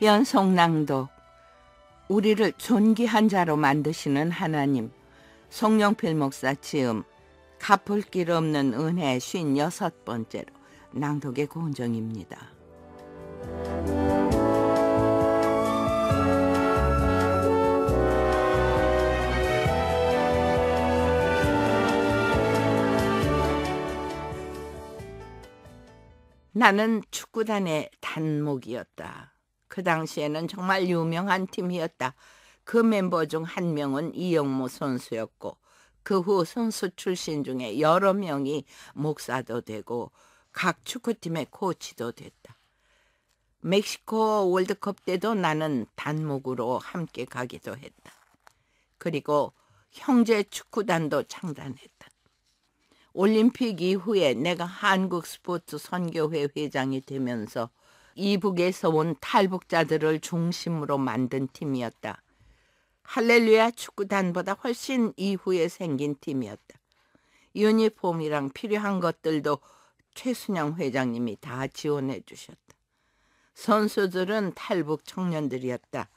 연속 낭독 우리를 존귀한 자로 만드시는 하나님 송영필 목사 지음 갚을 길 없는 은혜 쉰여섯 번째로 낭독의 고은정입니다. 나는 축구단의 단목이었다. 그 당시에는 정말 유명한 팀이었다. 그 멤버 중 한 명은 이영모 선수였고 그 후 선수 출신 중에 여러 명이 목사도 되고 각 축구팀의 코치도 됐다. 멕시코 월드컵 때도 나는 단목으로 함께 가기도 했다. 그리고 형제 축구단도 창단했다. 올림픽 이후에 내가 한국 스포츠 선교회 회장이 되면서 이북에서 온 탈북자들을 중심으로 만든 팀이었다. 할렐루야 축구단보다 훨씬 이후에 생긴 팀이었다. 유니폼이랑 필요한 것들도 최순영 회장님이 다 지원해 주셨다. 선수들은 탈북 청년들이었다.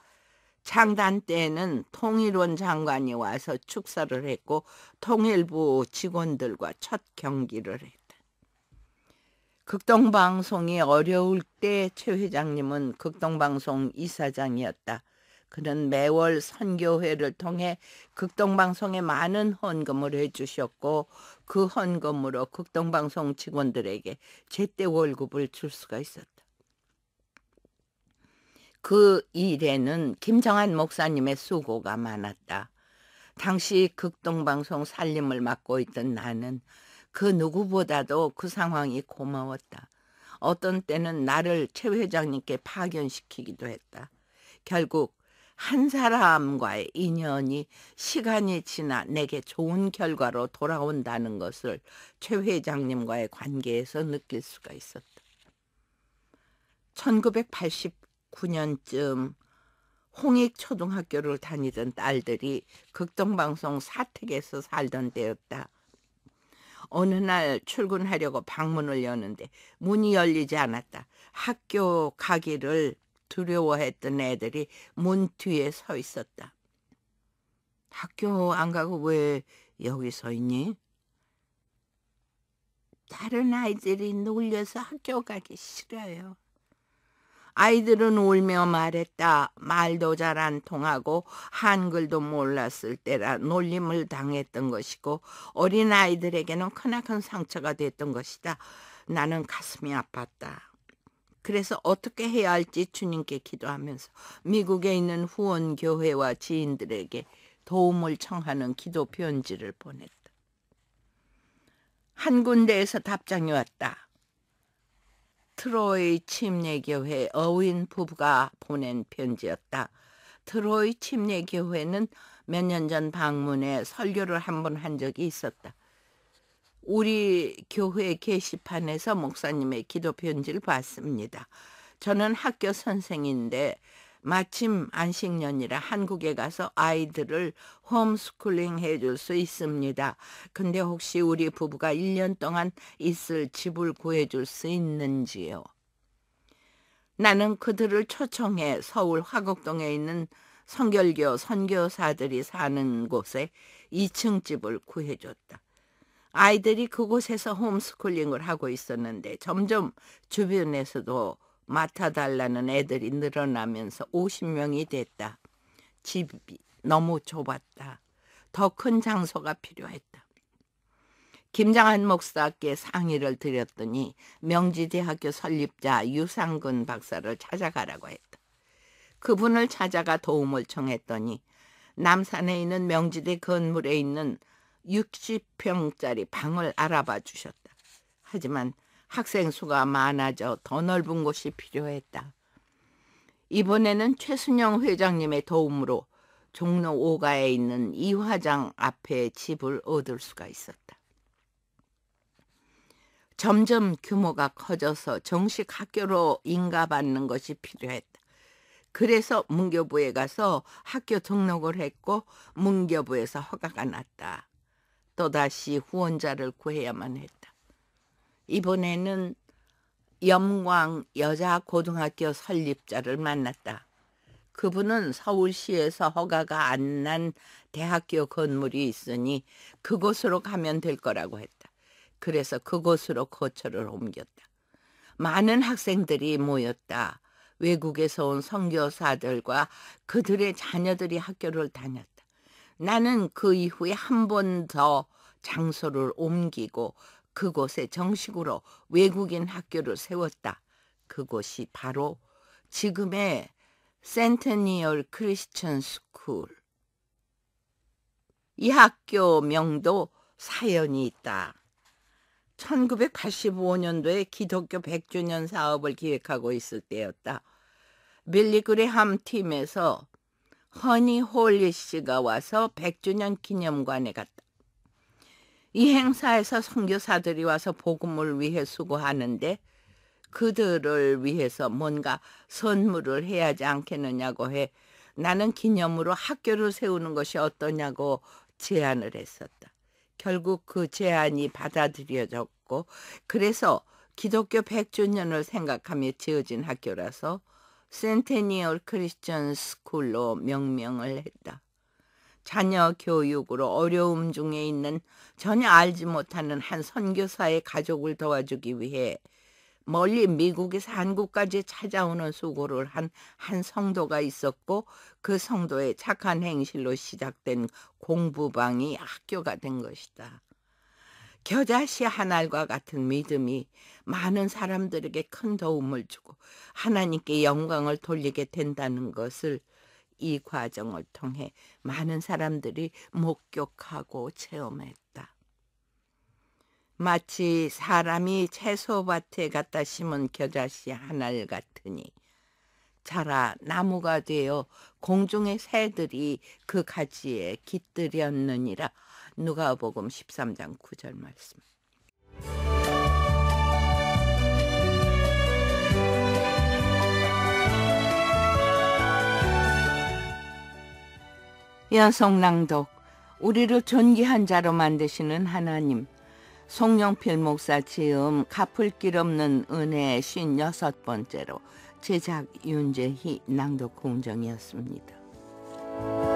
창단 때에는 통일원 장관이 와서 축사를 했고 통일부 직원들과 첫 경기를 했다. 극동방송이 어려울 때 최 회장님은 극동방송 이사장이었다. 그는 매월 선교회를 통해 극동방송에 많은 헌금을 해주셨고 그 헌금으로 극동방송 직원들에게 제때 월급을 줄 수가 있었다. 그 일에는 김정한 목사님의 수고가 많았다. 당시 극동방송 살림을 맡고 있던 나는 그 누구보다도 그 상황이 고마웠다. 어떤 때는 나를 최 회장님께 파견시키기도 했다. 결국 한 사람과의 인연이 시간이 지나 내게 좋은 결과로 돌아온다는 것을 최 회장님과의 관계에서 느낄 수가 있었다. 1989년쯤 홍익 초등학교를 다니던 딸들이 극동방송 사택에서 살던 때였다. 어느 날 출근하려고 방문을 여는데 문이 열리지 않았다. 학교 가기를 두려워했던 애들이 문 뒤에 서 있었다. 학교 안 가고 왜 여기 서 있니? 다른 아이들이 놀려서 학교 가기 싫어요. 아이들은 울며 말했다. 말도 잘 안 통하고 한글도 몰랐을 때라 놀림을 당했던 것이고 어린 아이들에게는 크나큰 상처가 됐던 것이다. 나는 가슴이 아팠다. 그래서 어떻게 해야 할지 주님께 기도하면서 미국에 있는 후원 교회와 지인들에게 도움을 청하는 기도 편지를 보냈다. 한 군데에서 답장이 왔다. 트로이 침례교회 어윈 부부가 보낸 편지였다. 트로이 침례교회는 몇 년 전 방문에 설교를 한 번한 한 적이 있었다. 우리 교회 게시판에서 목사님의 기도 편지를 봤습니다. 저는 학교 선생인데 마침 안식년이라 한국에 가서 아이들을 홈스쿨링 해줄 수 있습니다. 근데 혹시 우리 부부가 1년 동안 있을 집을 구해줄 수 있는지요? 나는 그들을 초청해 서울 화곡동에 있는 성결교 선교사들이 사는 곳에 2층 집을 구해줬다. 아이들이 그곳에서 홈스쿨링을 하고 있었는데 점점 주변에서도 맡아달라는 애들이 늘어나면서 50명이 됐다. 집이 너무 좁았다. 더 큰 장소가 필요했다. 김장한 목사께 상의를 드렸더니 명지대학교 설립자 유상근 박사를 찾아가라고 했다. 그분을 찾아가 도움을 청했더니 남산에 있는 명지대 건물에 있는 60평짜리 방을 알아봐 주셨다. 하지만 학생 수가 많아져 더 넓은 곳이 필요했다. 이번에는 최순영 회장님의 도움으로 종로 5가에 있는 이화장 앞에 집을 얻을 수가 있었다. 점점 규모가 커져서 정식 학교로 인가받는 것이 필요했다. 그래서 문교부에 가서 학교 등록을 했고 문교부에서 허가가 났다. 또다시 후원자를 구해야만 했다. 이번에는 염광 여자 고등학교 설립자를 만났다. 그분은 서울시에서 허가가 안 난 대학교 건물이 있으니 그곳으로 가면 될 거라고 했다. 그래서 그곳으로 거처를 옮겼다. 많은 학생들이 모였다. 외국에서 온 선교사들과 그들의 자녀들이 학교를 다녔다. 나는 그 이후에 한 번 더 장소를 옮기고 그곳에 정식으로 외국인 학교를 세웠다. 그곳이 바로 지금의 센테니얼 크리스천 스쿨. 이 학교 명도 사연이 있다. 1985년도에 기독교 100주년 사업을 기획하고 있을 때였다. 밀리 그레함 팀에서 허니 홀리 씨가 와서 100주년 기념관에 갔다. 이 행사에서 선교사들이 와서 복음을 위해 수고하는데 그들을 위해서 뭔가 선물을 해야 하지 않겠느냐고 해 나는 기념으로 학교를 세우는 것이 어떠냐고 제안을 했었다. 결국 그 제안이 받아들여졌고 그래서 기독교 100주년을 생각하며 지어진 학교라서 센테니얼 크리스천 스쿨로 명명을 했다. 자녀 교육으로 어려움 중에 있는 전혀 알지 못하는 한 선교사의 가족을 도와주기 위해 멀리 미국에서 한국까지 찾아오는 수고를 한 한 성도가 있었고 그 성도의 착한 행실로 시작된 공부방이 학교가 된 것이다. 겨자씨 한 알과 같은 믿음이 많은 사람들에게 큰 도움을 주고 하나님께 영광을 돌리게 된다는 것을 이 과정을 통해 많은 사람들이 목격하고 체험했다. 마치 사람이 채소밭에 갖다 심은 겨자씨 하나를 같으니 자라 나무가 되어 공중의 새들이 그 가지에 깃들였느니라 누가복음 13장 9절 말씀. 연성낭독 우리를 존귀한 자로 만드시는 하나님 송영필 목사 지음 갚을 길 없는 은혜의 56번째로 제작 윤재희 낭독 공정이었습니다.